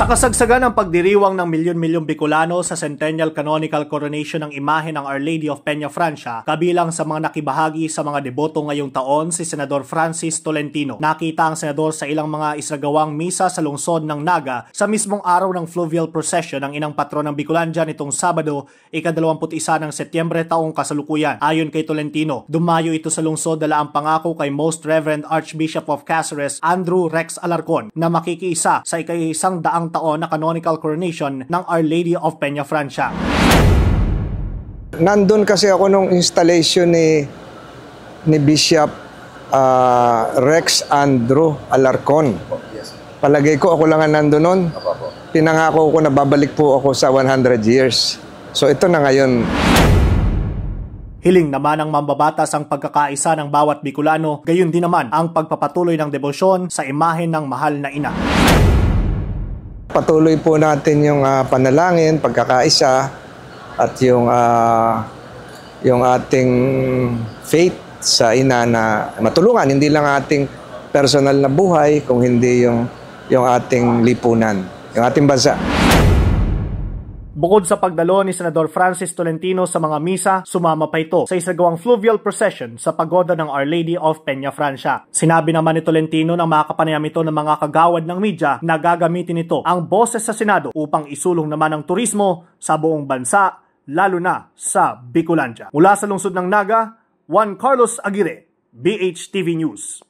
Sa kasagsagan ng pagdiriwang ng milyon-milyong Bicolano sa Centennial Canonical Coronation ng imahe ng Our Lady of Peña Francia, kabilang sa mga nakibahagi sa mga deboto ngayong taon si Senador Francis Tolentino. Nakita ang senador sa ilang mga isagawang misa sa lungsod ng Naga sa mismong araw ng fluvial procession ng inang patron ng Bicolandia nitong Sabado, ika-21 ng Setyembre taong kasalukuyan. Ayon kay Tolentino, dumayo ito sa lungsod dala ang pangako kay Most Reverend Archbishop of Cáceres Andrew Rex Alarcon na makikiisa sa ika-isang daang bagong taon na canonical coronation ng Our Lady of Peña Francia. Nandun kasi ako nung installation ni, ni Bishop uh, Rex Andrew Alarcon. Palagay ko ako lang ang nandun nun. Pinangako ko na babalik po ako sa 100 years. So ito na ngayon. Hiling naman ang mambabatas ang pagkakaisa ng bawat Bicolano, gayon din naman ang pagpapatuloy ng debosyon sa imahen ng mahal na ina. Patuloy po natin yung uh, panalangin, pagkakaisa at yung uh, yung ating faith sa ina na matulungan hindi lang ating personal na buhay kung hindi yung yung ating lipunan, yung ating bansa. Bukod sa pagdalo ni Senador Francis Tolentino sa mga misa, sumama pa ito sa isagawang fluvial procession sa pagoda ng Our Lady of Peña Francia. Sinabi naman ni Tolentino na makapanayam ito ng mga kagawad ng media na gagamitin ito ang boses sa Senado upang isulong naman ang turismo sa buong bansa, lalo na sa Bicolandia. Mula sa lungsod ng Naga, Juan Carlos Aguirre, BHTV News.